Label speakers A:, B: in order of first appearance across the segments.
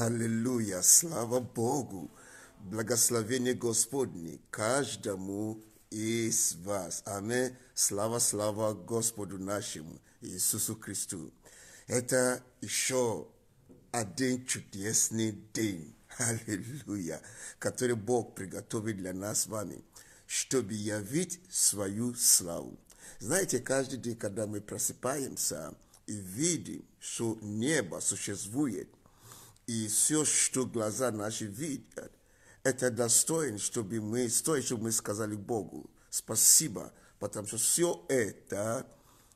A: Аллилуйя, слава Богу! Благословение Господне каждому из вас. Аминь. Слава, слава Господу нашему Иисусу Христу. Это еще один чудесный день. Аллилуйя. Который Бог приготовил для нас с вами, чтобы явить свою славу. Знаете, каждый день, когда мы просыпаемся и видим, что небо существует – и все, что глаза наши видят, это достойно, чтобы мы, стоит, чтобы мы сказали Богу спасибо, потому что все это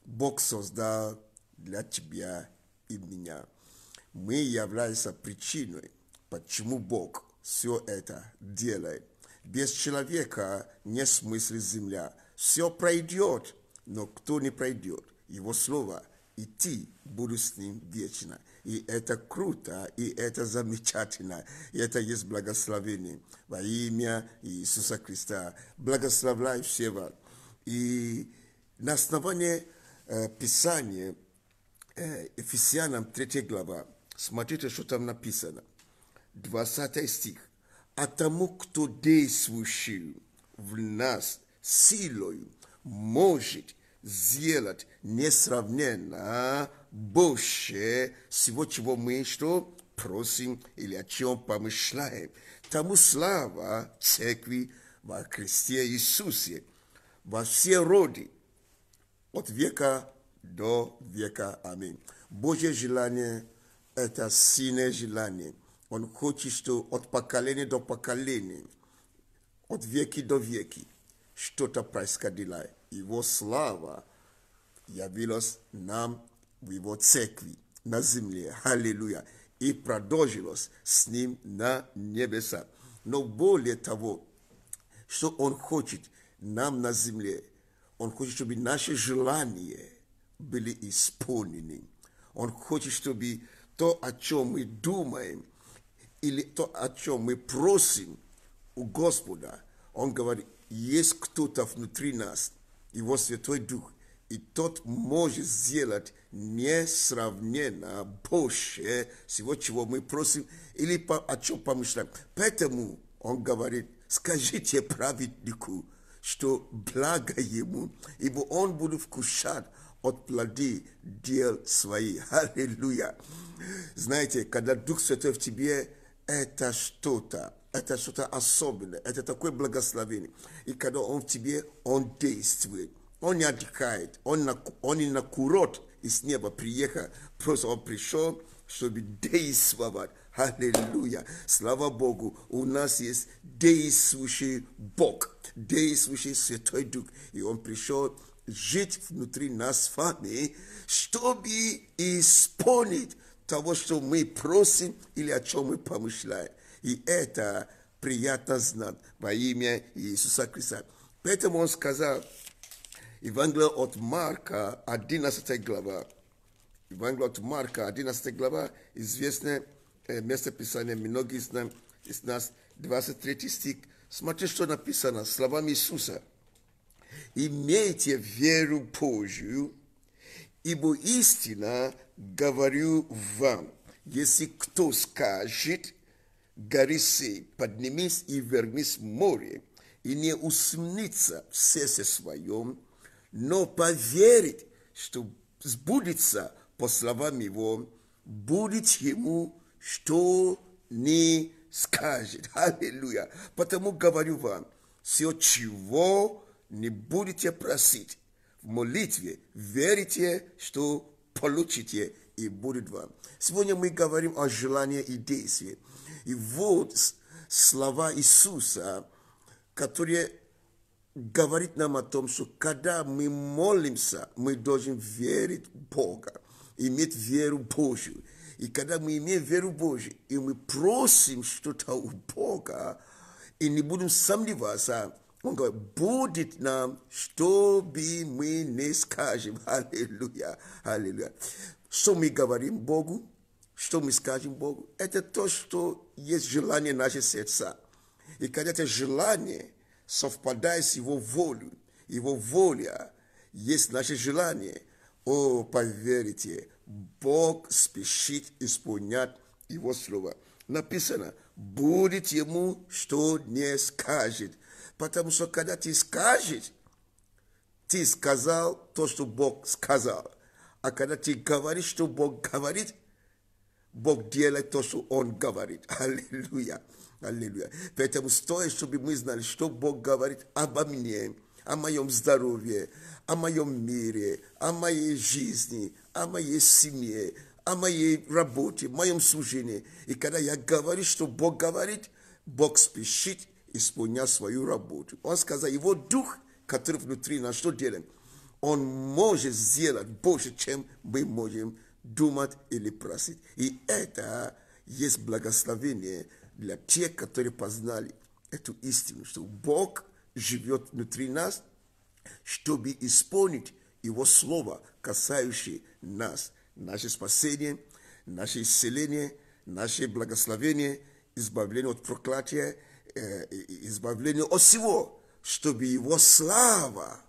A: Бог создал для тебя и меня. Мы являемся причиной, почему Бог все это делает. Без человека не смысл земля. Все пройдет, но кто не пройдет? Его слово, и ты будешь с ним вечно. И это круто, и это замечательно. И это есть благословение во имя Иисуса Христа. Благословляю все И на основании э, Писания, э, Ефесянам 3 глава, смотрите, что там написано. 20 стих. А тому, кто действующий в нас силою, может – сделать несравненно больше всего, чего мы что просим или о чем помышляем. Тому слава церкви во Христе Иисусе во все роды, от века до века. Аминь. Божье желание – это сильное желание. Он хочет, что от поколения до поколения, от веки до веки – что-то происходило. Его слава явилась нам в его церкви на земле. Аллилуйя. И продолжилось с ним на небеса. Но более того, что он хочет нам на земле, он хочет, чтобы наши желания были исполнены. Он хочет, чтобы то, о чем мы думаем, или то, о чем мы просим у Господа, он говорит, есть кто-то внутри нас, его Святой Дух, и тот может сделать несравненно больше всего, чего мы просим или по, о чем помышляем. Поэтому он говорит, скажите праведнику, что благо ему, ибо он будет вкушать от плоды дел своих. Аллилуйя. Знаете, когда Дух Святой в тебе, это что-то это что-то особенное, это такое благословение. И когда он в тебе, он действует, он не отдыхает, он, на, он и на курорт из неба приехал, просто он пришел, чтобы действовать. Аллилуйя. Слава Богу, у нас есть действующий Бог, действующий Святой Дух. И Он пришел жить внутри нас с вами, чтобы исполнить того, что мы просим или о чем мы помышляем. И это приятно знать во имя Иисуса Христа. Поэтому он сказал, Евангелие от Марка, 11 глава. Евангелие от Марка, 11 глава, известное э, место Писания, многие из нас, из нас 23 стих. Смотри, что написано словами Иисуса. «Имейте веру Божью, ибо истина говорю вам, если кто скажет, гори сей, поднимись и вернись в море, и не усомниться в сердце своем, но поверить, что сбудется по словам его, будет ему, что не скажет. Аллилуйя. Потому говорю вам, все, чего не будете просить в молитве, верите, что получите, и будет вам. Сегодня мы говорим о желании и действии. И вот слова Иисуса, которые говорит нам о том, что когда мы молимся, мы должны верить в Бога, иметь веру Божью. И когда мы имеем веру Божью, и мы просим что-то у Бога, и не будем сомневаться, он говорит, будет нам, чтобы мы не скажем. Аллилуйя, аллилуйя. Что мы говорим Богу? что мы скажем Богу, это то, что есть желание нашего сердца. И когда это желание совпадает с Его волей, Его воля есть наше желание, о, поверьте Бог спешит исполнять Его Слово. Написано, будет Ему, что не скажет. Потому что когда ты скажешь, ты сказал то, что Бог сказал. А когда ты говоришь, что Бог говорит, Бог делает то, что Он говорит. Аллилуйя. Аллилуйя. Поэтому стоит, чтобы мы знали, что Бог говорит обо мне, о моем здоровье, о моем мире, о моей жизни, о моей семье, о моей работе, моем служении. И когда я говорю, что Бог говорит, Бог спешит исполнять свою работу. Он сказал, его дух, который внутри нас, что делаем? Он может сделать больше, чем мы можем думать или просить. И это есть благословение для тех, которые познали эту истину, что Бог живет внутри нас, чтобы исполнить Его Слово, касающее нас, наше спасение, наше исцеление, наше благословение, избавление от проклятия, э, избавление от всего, чтобы Его слава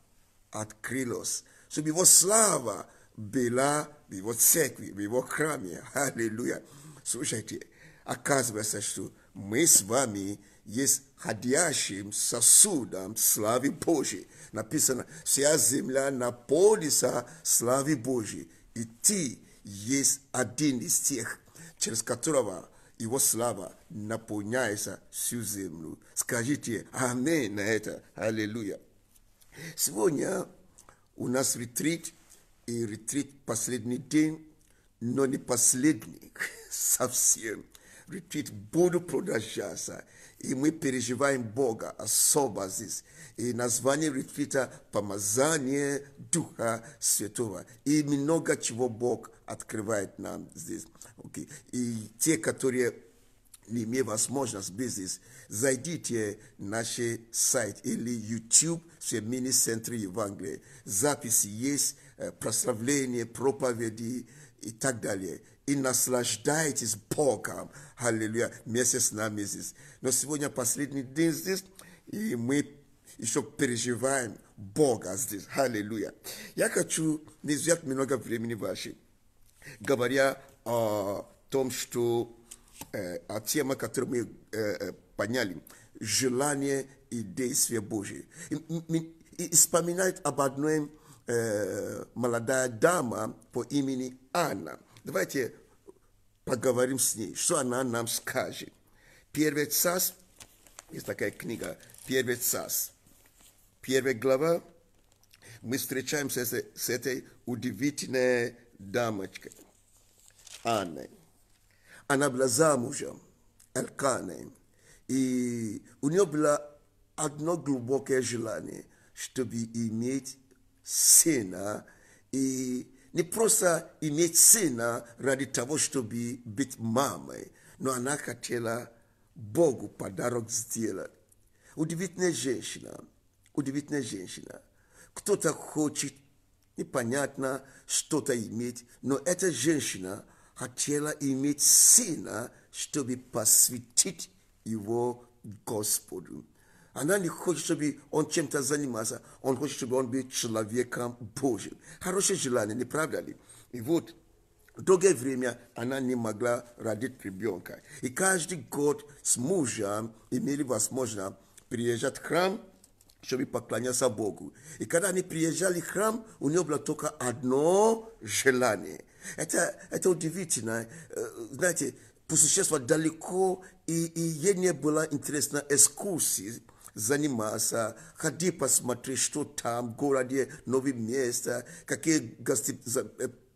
A: открылась, чтобы Его слава была в его церкви, в его храме. Аллилуйя. Слушайте, оказывается, что мы с вами есть ходящим сосудом славы Божьей. Написано, вся земля наполнится славы Божьей. И ты есть один из тех, через которого его слава наполняется всю землю. Скажите аминь на это. Аллилуйя. Сегодня у нас ретрит – и ретрит последний день, но не последний совсем. Ретрит будут продолжаться, и мы переживаем Бога особо здесь. И название ретрита – помазание Духа Святого. И много чего Бог открывает нам здесь. Okay. И те, которые не имеют возможности быть зайдите на наш сайт или YouTube мини центры Евангелия». Записи есть, Э, прославления, проповеди и так далее. И наслаждайтесь Богом. Аллилуйя. Вместе с нами здесь. Но сегодня последний день здесь, и мы еще переживаем Бога здесь. Аллилуйя. Я хочу не взять много времени вашей, говоря о том, что э, о теме, которую мы э, э поняли, желание и действия Божьи. И, и, и вспоминает об одной э, молодая дама по имени Анна. Давайте поговорим с ней, что она нам скажет. Первый царь, есть такая книга, первый царь, первая глава, мы встречаемся с, с этой удивительной дамочкой, Анной. Она была замужем, Эльканой, и у нее было одно глубокое желание, чтобы иметь сына и не просто иметь сына ради того, чтобы быть мамой, но она хотела Богу подарок сделать. Удивительная женщина, удивительная женщина. Кто-то хочет непонятно что-то иметь, но эта женщина хотела иметь сына, чтобы посвятить его Господу. Она не хочет, чтобы он чем-то занимался. Он хочет, чтобы он был человеком Божьим. Хорошее желание, не правда ли? И вот Долгое время она не могла родить ребенка. И каждый год с мужем имели возможность приезжать в храм, чтобы поклоняться Богу. И когда они приезжали в храм, у нее было только одно желание. Это, это удивительно. Э, знаете, путешествовать далеко, и, и ей не было интересно экскурсии заниматься, ходи посмотри, что там, в городе, новые места, какие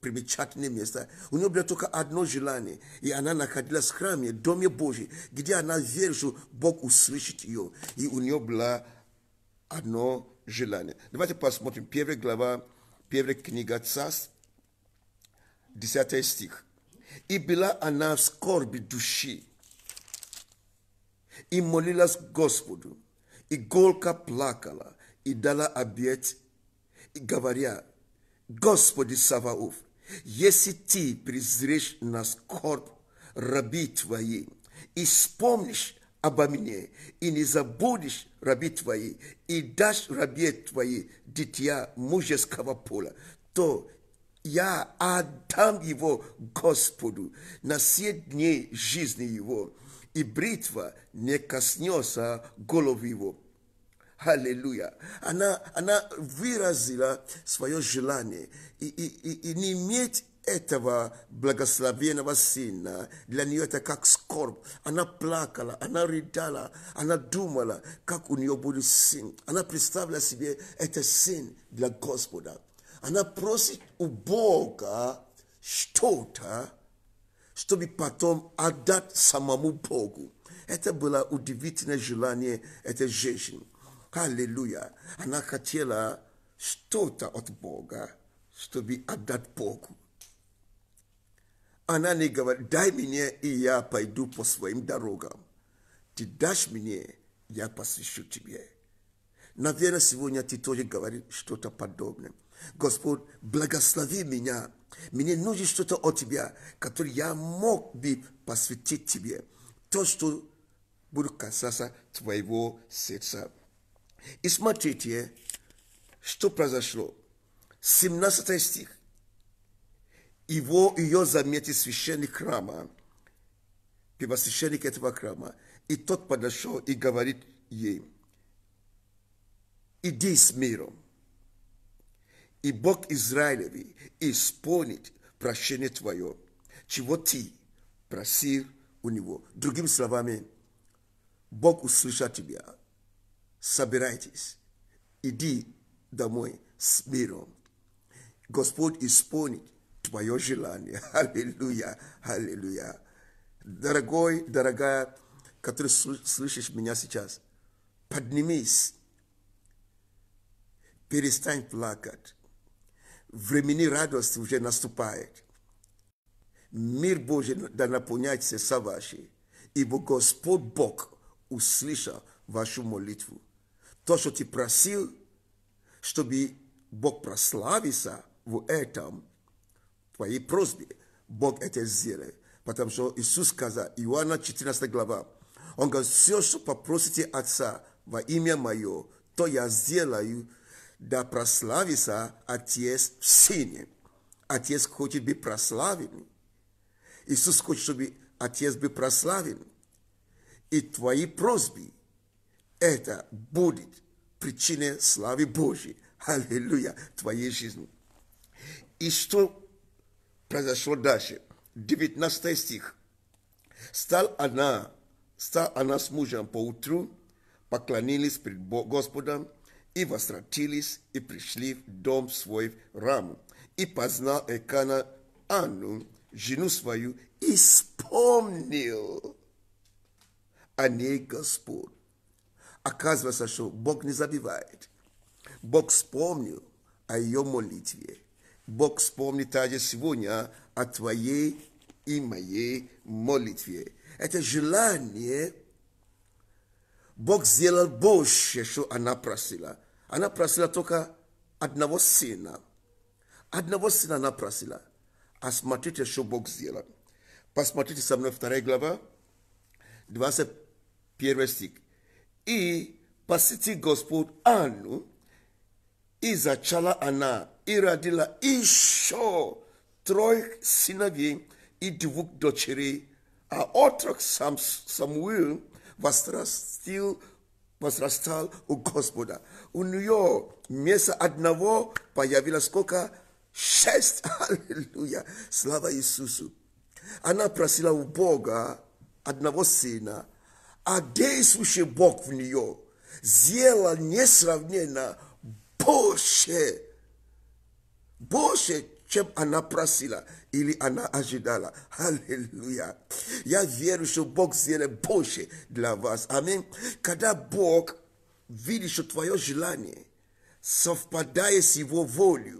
A: примечательные места. У нее было только одно желание, и она находилась в храме, в Доме Божьем, где она верила, что Бог услышит ее. И у нее было одно желание. Давайте посмотрим. Первая глава, первая книга Царств, 10 стих. «И была она в скорби души, и молилась Господу, Иголка плакала и дала и говоря, Господи Саваоф, если ты презрешь на скорбь раби твои, и вспомнишь обо мне, и не забудешь раби твои, и дашь рабе твои дитя мужеского пола, то я отдам его Господу на все дни жизни его, и бритва не коснется головы его. Аллилуйя. Она, она выразила свое желание и, и, и, и не иметь этого благословенного сына. Для нее это как скорбь. Она плакала, она рыдала, она думала, как у нее будет сын. Она представила себе, это сын для Господа. Она просит у Бога что-то, чтобы потом отдать самому Богу. Это было удивительное желание этой женщины. Аллилуйя. Она хотела что-то от Бога, чтобы отдать Богу. Она не говорит, дай мне, и я пойду по своим дорогам. Ты дашь мне, я посвящу тебе. Наверное, сегодня ты тоже говоришь что-то подобное. Господь, благослови меня мне нужно что-то от тебя, которое я мог бы посвятить тебе. То, что будет касаться твоего сердца. И смотрите, что произошло. 17 стих. Его, ее заметил священник храма, первосвященник этого храма. И тот подошел и говорит ей, иди с миром и Бог Израилеви исполнит прощение твое, чего ты просил у него. Другими словами, Бог услышал тебя. Собирайтесь, иди домой с миром. Господь исполнит твое желание. Аллилуйя, аллилуйя. Дорогой, дорогая, который слышишь меня сейчас, поднимись. Перестань плакать времени радости уже наступает. Мир Божий да наполняет сердца ваши, ибо Господь Бог услышал вашу молитву. То, что ты просил, чтобы Бог прославился в этом, твоей просьбе, Бог это сделает. Потому что Иисус сказал, Иоанна 14 глава, Он говорит, все, что попросите Отца во имя Мое, то я сделаю, да прославится Отец в Сыне. Отец хочет быть прославен. Иисус хочет, чтобы Отец был прославен. И твои просьбы, это будет причиной славы Божьей. Аллилуйя, твоей жизни. И что произошло дальше? 19 стих. Стал она, стал она с мужем по утру, поклонились пред Господом, и возвратились, и пришли в дом свой в Раму. И познал Экана Анну, жену свою, и вспомнил о ней Господь. Оказывается, что Бог не забивает. Бог вспомнил о ее молитве. Бог вспомнит также сегодня о твоей и моей молитве. Это желание – Бог сделал больше, что она просила. Она просила только одного сына. Одного сына она просила. А смотрите, что Бог сделал. Посмотрите со мной 2 глава, 21 стих. И посети Господь Анну, и зачала она, и родила еще троих сыновей и двух дочерей, а отрок сам, Самуил возрастил, возрастал у Господа. У нее вместо одного появилось сколько? Шесть. Аллилуйя. Слава Иисусу. Она просила у Бога одного сына, а действующий Бог в нее сделал несравненно больше, больше, чем она просила или она ожидала. Аллилуйя. Я верю, что Бог сделает больше для вас. Аминь. Когда Бог видит, что твое желание совпадает с Его волей,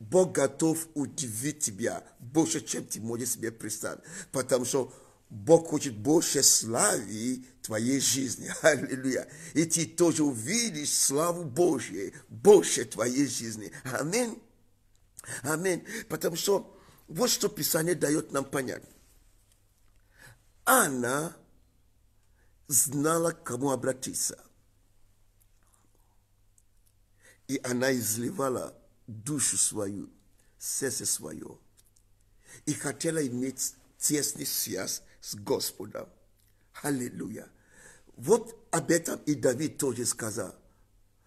A: Бог готов удивить тебя больше, чем ты можешь себе представить. Потому что Бог хочет больше славы твоей жизни. Аллилуйя. И ты тоже увидишь славу Божью больше твоей жизни. Аминь. Аминь. Потому что вот что Писание дает нам понять. Она знала, к кому обратиться. И она изливала душу свою, сердце свое. И хотела иметь тесный связь с Господом. Аллилуйя. Вот об этом и Давид тоже сказал.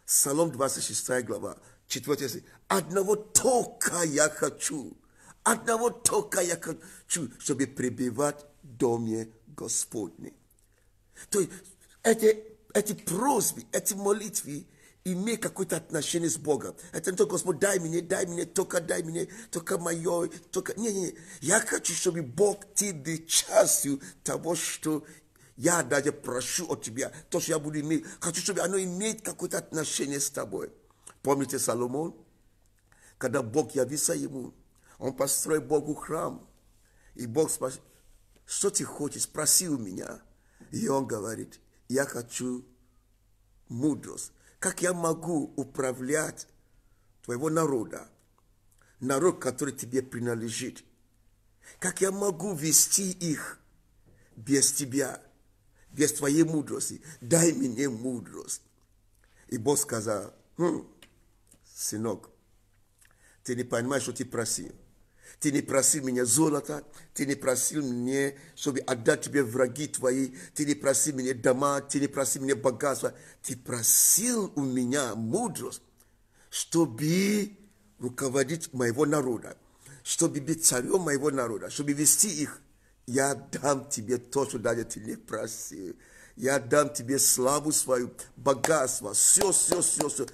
A: Псалом 26 глава, Четвертый стих. Одного только я хочу. Одного только я хочу, чтобы пребывать в доме Господне. То есть эти, эти просьбы, эти молитвы имеют какое-то отношение с Богом. Это не то, Господь, дай мне, дай мне, только дай мне, только мое, только... Не, не, Я хочу, чтобы Бог тебе частью того, что я даже прошу от тебя, то, что я буду иметь. Хочу, чтобы оно имеет какое-то отношение с тобой. Помните Соломон? Когда Бог явился ему, он построил Богу храм. И Бог спрашивает, что ты хочешь, спроси у меня. И он говорит, я хочу мудрость. Как я могу управлять твоего народа, народ, который тебе принадлежит? Как я могу вести их без тебя, без твоей мудрости? Дай мне мудрость. И Бог сказал, хм, сынок, ты не понимаешь, что ты просил. Ты не просил меня золота, ты не просил мне, чтобы отдать тебе враги твои, ты не просил мне дома, ты не просил мне богатства. Ты просил у меня мудрость, чтобы руководить моего народа, чтобы быть царем моего народа, чтобы вести их. Я дам тебе то, что даже ты не просил. Я дам тебе славу свою, богатство, все, все, все, все.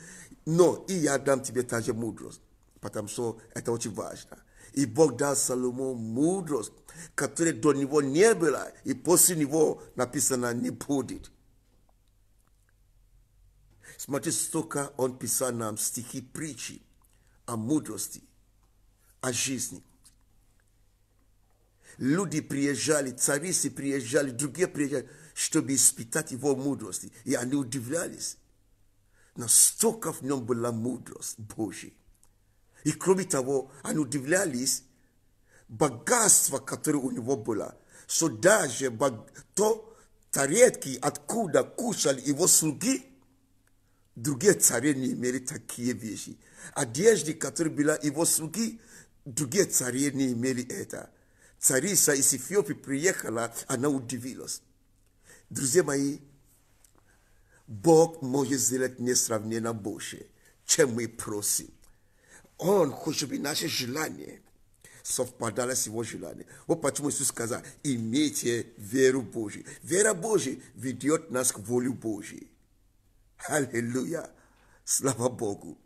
A: Но и я дам тебе также мудрость, потому что это очень важно. И Бог дал Соломон мудрость, которой до него не было, и после него написано не будет. Смотри, столько он писал нам стихи притчи о мудрости, о жизни. Люди приезжали, царицы приезжали, другие приезжали, чтобы испытать его мудрости. И они удивлялись настолько в нем была мудрость Божья. И кроме того, они удивлялись богатство, которое у него было, что даже то тарелки, откуда кушали его слуги, другие цари не имели такие вещи. Одежды, которые была его слуги, другие цари не имели это. Царица из Эфиопии приехала, она удивилась. Друзья мои, Бог может сделать несравненно больше, чем мы просим. Он хочет, чтобы наши желания совпадало с его желанием. Вот почему Иисус сказал, имейте веру Божью. Вера Божья ведет нас к воле Божьей. Аллилуйя! Слава Богу!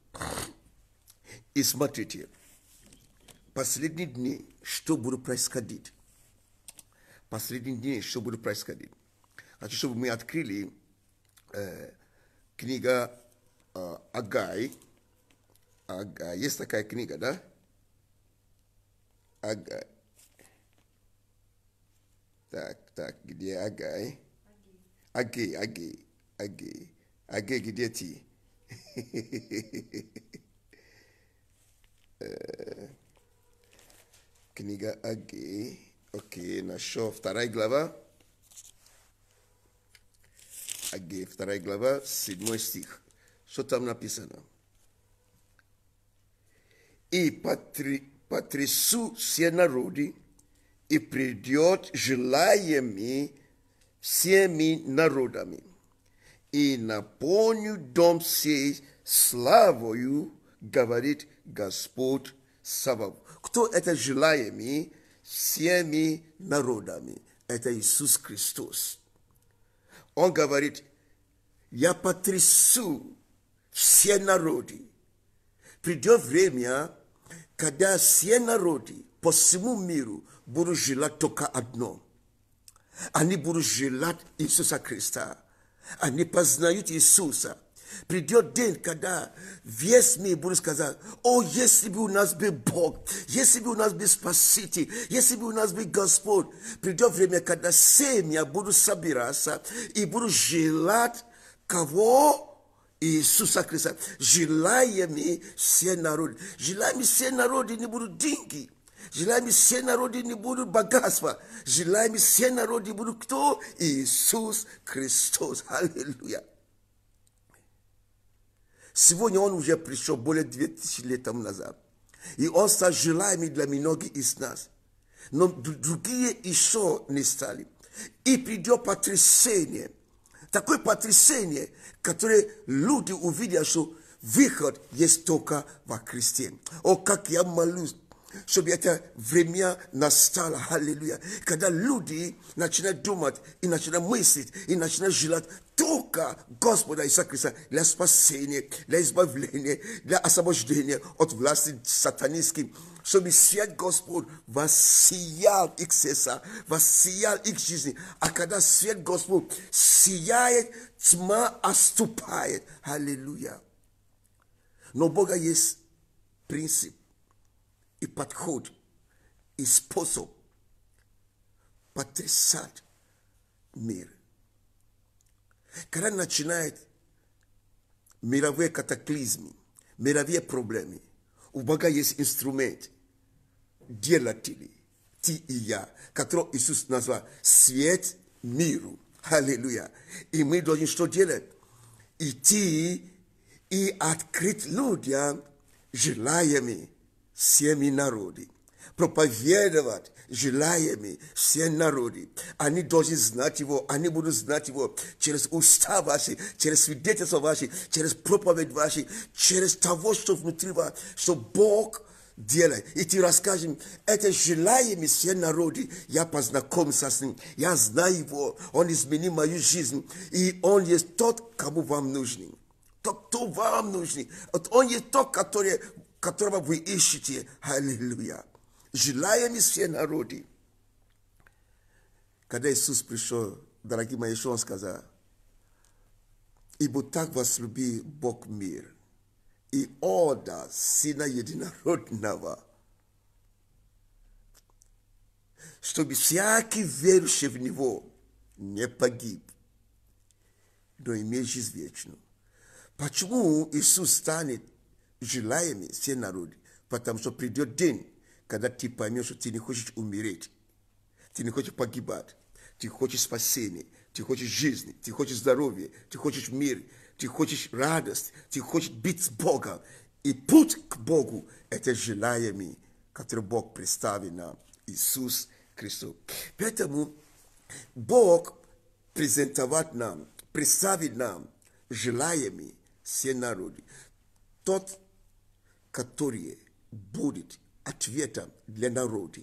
A: И смотрите, последние дни, что будет происходить? Последние дни, что будет происходить? Хочу, чтобы мы открыли Э, книга э, Агай. Агай. Есть такая книга, да? Агай. Так, так, где Агай? Агей, Агей, Агей. Агей, где ты? Э, книга Агей. Окей, нашел. Вторая глава. Аги, вторая глава, седьмой стих. Что там написано? И потри, потрясу все народы, и придет желаемый всеми народами, и наполню дом сей славою, говорит Господь Савов. Кто это желаемый всеми народами? Это Иисус Христос. Он говорит, я потрясу все народы. Придет время, когда все народы по всему миру будут желать только одно. Они будут желать Иисуса Христа. Они познают Иисуса. Придет день, когда весь мир будет сказать, о, если бы у нас был Бог, если бы у нас был Спаситель, если бы у нас был Господь, придет время, когда семья будут собираться и будут желать кого? Иисуса Христа. Желаемые все народы. Желаемые все народы не будут деньги. Желаемые все народы не будут богатства. Желаемые все народы будут кто? Иисус Христос. Аллилуйя. Сегодня он уже пришел более 2000 лет тому назад. И он стал желаемым для многих из нас. Но другие еще не стали. И придет потрясение. Такое потрясение, которое люди увидят, что выход есть только во Христе. О, как я молюсь, чтобы это время настало, аллилуйя, когда люди начинают думать и начинают мыслить и начинают желать только Господа Иисуса Христа для спасения, для избавления, для освобождения от власти сатанинских, чтобы свет Господь воссиял их сердца, воссиял их жизни. А когда свет Господь сияет, тьма отступает. Аллилуйя. Но у Бога есть принцип и подход, и способ потрясать мир – когда начинает мировые катаклизмы, мировые проблемы, у Бога есть инструмент, делатели, ты и я, который Иисус назвал свет миру. Аллилуйя. И мы должны что делать? Идти и открыть людям желаемые всеми народы проповедовать желаемый все народы. Они должны знать Его, они будут знать Его через уста ваши, через свидетельства ваши, через проповедь ваши, через того, что внутри вас, что Бог делает. И ты расскажем, это желаемый все народы, я познакомился с ним, я знаю его, он изменил мою жизнь, и он есть тот, кому вам нужен, Тот, кто вам нужен. Он есть тот, который, которого вы ищете. Аллилуйя желаем из всех народы. Когда Иисус пришел, дорогие мои, что Он сказал? Ибо так возлюбил Бог мир и отдал Сына Единородного, чтобы всякий верующий в Него не погиб, но имеет жизнь вечную. Почему Иисус станет желаемым все народы? Потому что придет день, когда ты поймешь, что ты не хочешь умереть, ты не хочешь погибать, ты хочешь спасения, ты хочешь жизни, ты хочешь здоровья, ты хочешь мир, ты хочешь радость, ты хочешь быть с Богом. И путь к Богу – это желаниями, которые Бог представил нам, Иисус Христос. Поэтому Бог презентовать нам, представить нам желаемые все народы. Тот, который будет ответом для народа,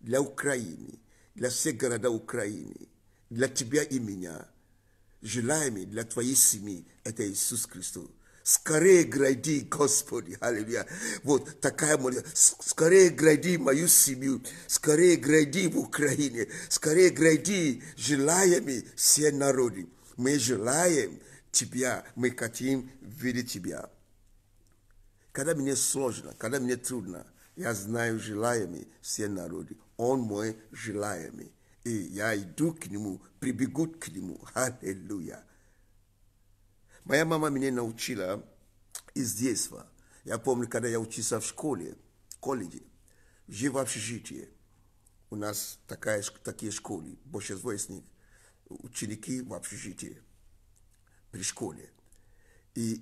A: для Украины, для всех города Украины, для тебя и меня. Желаемый для твоей семьи – это Иисус Христос. Скорее гради, Господи, аллилуйя. Вот такая молитва. Скорее гради мою семью, скорее гради в Украине, скорее гради желаемый все народы. Мы желаем тебя, мы хотим видеть тебя. Когда мне сложно, когда мне трудно – я знаю желаемый все народы. Он мой желаемый. И я иду к нему, прибегут к нему. Аллилуйя. Моя мама меня научила из детства. Я помню, когда я учился в школе, в колледже, жил в общежитии. У нас такая, такие школы, большинство из них ученики в общежитии, при школе. И,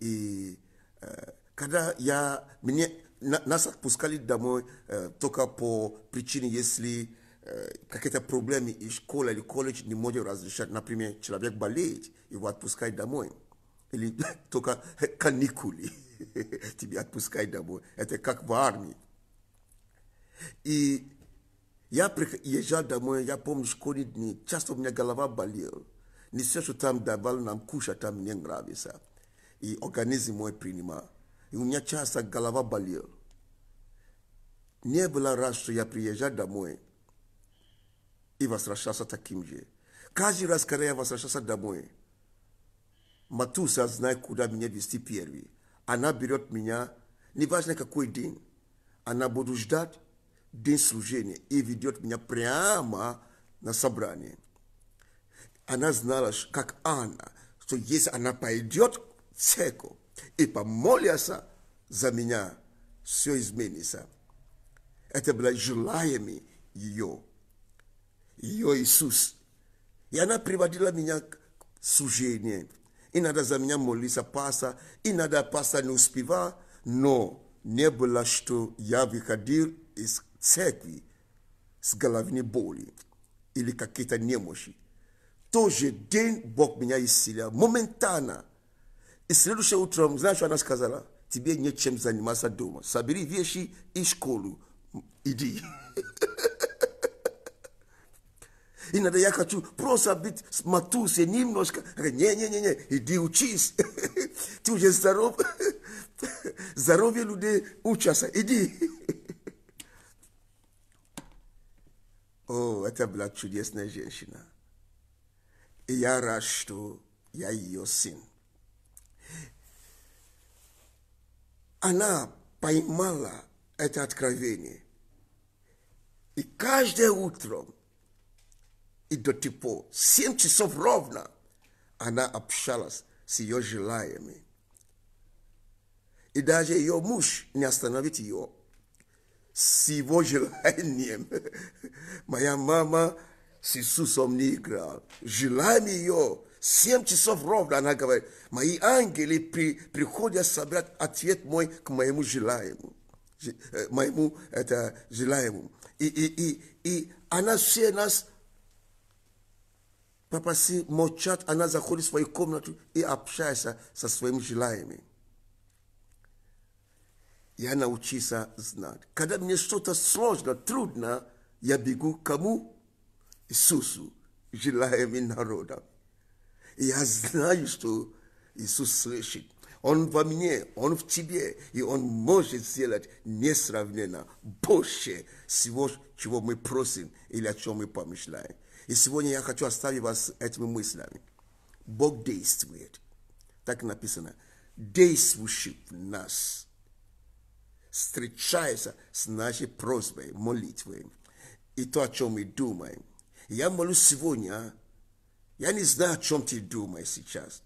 A: и э, когда я, мне нас отпускали домой э, только по причине, если э, какие-то проблемы и школа или колледж не может разрешать. Например, человек болеет, его отпускают домой. Или только каникулы тебя отпускают домой. Это как в армии. И я приезжал домой, я помню школьные дни, часто у меня голова болела. Не все, что там давали нам кушать, там не нравится. И организм мой принимал и у меня часто голова болела. Не было раз, что я приезжал домой и возвращался таким же. Каждый раз, когда я возвращался домой, Матуса знает, куда меня вести первый. Она берет меня, неважно какой день, она будет ждать день служения и ведет меня прямо на собрание. Она знала, как она, что если она пойдет в церковь, и помолятся за меня, все изменится. Это была желаемый ее, ее Иисус. И она приводила меня к служению. И надо за меня молиться паса, и надо паса не успевал, но не было, что я выходил из церкви с головной боли или какие-то немощи. Тот же день Бог меня исцелял моментально – и следующее утром, знаешь, что она сказала? Тебе нечем заниматься дома. Собери вещи и школу. Иди. И надо, я хочу просто быть с матусей немножко. Не-не-не, иди учись. Ты уже здоров. Здоровье людей учатся. Иди. О, это была чудесная женщина. И я рад, что я ее сын. она поймала это откровение. И каждое утро, и до типа, 7 часов ровно, она общалась с ее желаемыми. И даже ее муж не остановит ее с его желанием. Моя мама с Иисусом не играла. Желаем ее Семь часов ровно, она говорит, мои ангелы при, приходят собрать ответ мой к моему желаемому. Э, моему это желаемому. И, и, и, и она все нас попроси молчат, она заходит в свою комнату и общается со своим желаемым. Я научился знать. Когда мне что-то сложно, трудно, я бегу к кому? Иисусу, желаемый народа. Я знаю, что Иисус слышит. Он во мне, Он в тебе, и Он может сделать несравненно больше всего, чего мы просим или о чем мы помышляем. И сегодня я хочу оставить вас этими мыслями. Бог действует. Так написано. Действующий в нас встречается с нашей просьбой, молитвой и то, о чем мы думаем. Я молю сегодня я не знаю, о чем ты думаешь сейчас,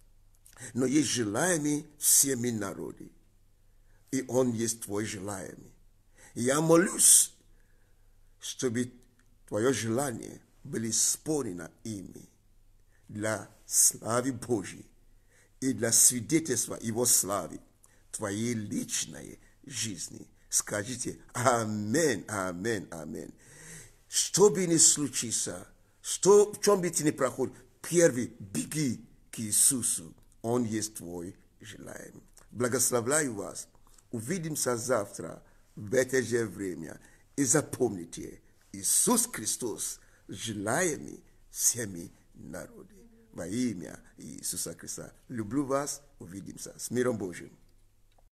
A: но есть желаемый всеми народы. И он есть твой желаемый. И я молюсь, чтобы твое желание было исполнено ими для славы Божьей и для свидетельства Его славы, твоей личной жизни. Скажите «Амин, амин, амин». Что бы ни случится, что, в чем бы ты ни проходил, Первый, беги к Иисусу, Он есть твой желаем. Благословляю вас. Увидимся завтра в это же время. И запомните, Иисус Христос желаемый всеми народы. Во имя Иисуса Христа. Люблю вас. Увидимся. С миром Божьим.